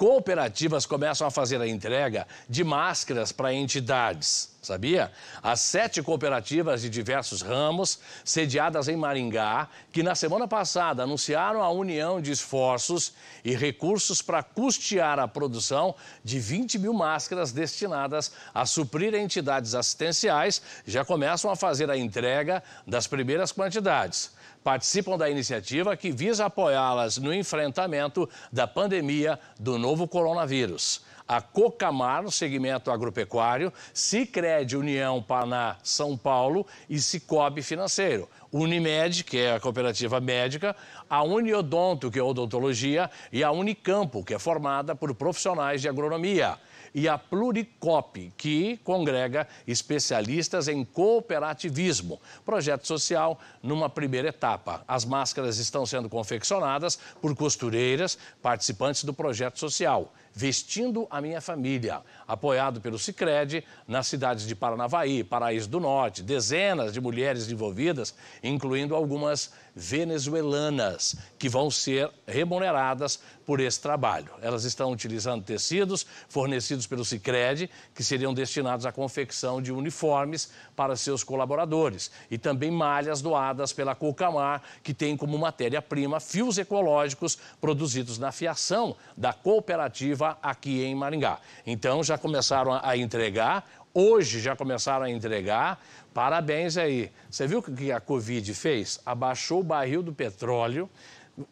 cooperativas começam a fazer a entrega de máscaras para entidades sabia? As sete cooperativas de diversos ramos, sediadas em Maringá, que na semana passada anunciaram a união de esforços e recursos para custear a produção de 20 mil máscaras destinadas a suprir entidades assistenciais, já começam a fazer a entrega das primeiras quantidades participam da iniciativa que visa apoiá-las no enfrentamento da pandemia do novo coronavírus. A Cocamar, no segmento agropecuário, se cresce Unimed, União Paraná São Paulo e Cicobi Financeiro. Unimed, que é a cooperativa médica, a Uniodonto, que é odontologia, e a Unicampo, que é formada por profissionais de agronomia, e a Pluricop, que congrega especialistas em cooperativismo, projeto social numa primeira etapa. As máscaras estão sendo confeccionadas por costureiras, participantes do projeto social. Vestindo a Minha Família, apoiado pelo Sicredi nas cidades de Paranavaí, Paraíso do Norte, dezenas de mulheres envolvidas, incluindo algumas venezuelanas, que vão ser remuneradas por esse trabalho. Elas estão utilizando tecidos fornecidos pelo Sicredi, que seriam destinados à confecção de uniformes para seus colaboradores, e também malhas doadas pela Cocamar, que tem como matéria-prima fios ecológicos produzidos na fiação da cooperativa aqui em Maringá. Então já começaram a entregar, hoje já começaram a entregar. Parabéns aí. Você viu o que a Covid fez? Abaixou o barril do petróleo,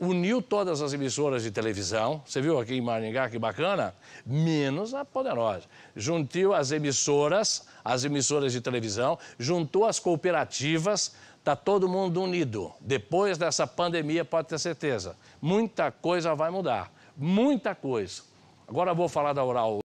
uniu todas as emissoras de televisão, você viu aqui em Maringá que bacana? Menos a Poderosa. Juntou as emissoras, as emissoras de televisão, juntou as cooperativas, está todo mundo unido. Depois dessa pandemia, pode ter certeza, muita coisa vai mudar, muita coisa. Agora vou falar da oral.